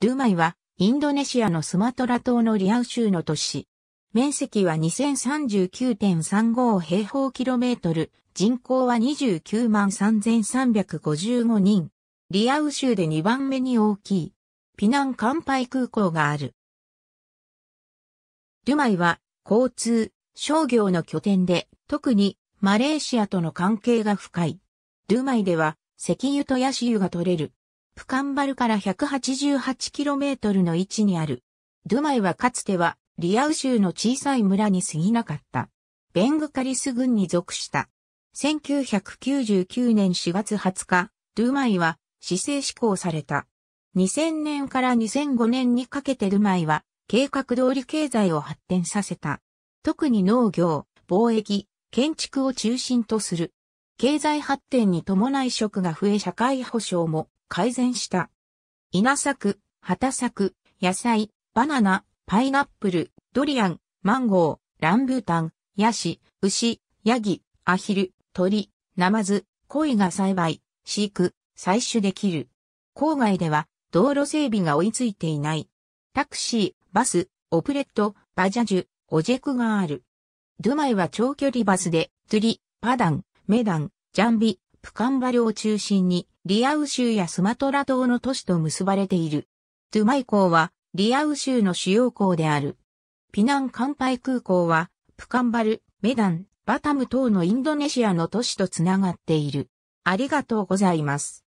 ドゥマイは、インドネシアのスマトラ島のリアウ州の都市。面積は2039.35平方キロメートル、人口は29万3355人。リアウ州で2番目に大きい、ピナンカンパイ空港がある。ドゥマイは、交通、商業の拠点で、特にマレーシアとの関係が深い。ドゥマイでは、石油とヤシ油が取れる。プカンバルから 188km の位置にある。ドゥマイはかつてはリアウ州の小さい村に過ぎなかった。ベングカリス軍に属した。1999年4月20日、ドゥマイは市政施行された。2000年から2005年にかけてドゥマイは計画通り経済を発展させた。特に農業、貿易、建築を中心とする。経済発展に伴い職が増え社会保障も改善した。稲作、畑作、野菜、バナナ、パイナップル、ドリアン、マンゴー、ランブータン、ヤシ、牛、ヤギ、アヒル、鳥、ナマズ、コイが栽培、飼育、採取できる。郊外では道路整備が追いついていない。タクシー、バス、オプレット、バジャジュ、オジェクがある。ドゥマイは長距離バスで、トゥリ、パダン、メダン、ジャンビ、プカンバルを中心に、リアウ州やスマトラ島の都市と結ばれている。トゥマイ港は、リアウ州の主要港である。ピナンカンパイ空港は、プカンバル、メダン、バタム等のインドネシアの都市とつながっている。ありがとうございます。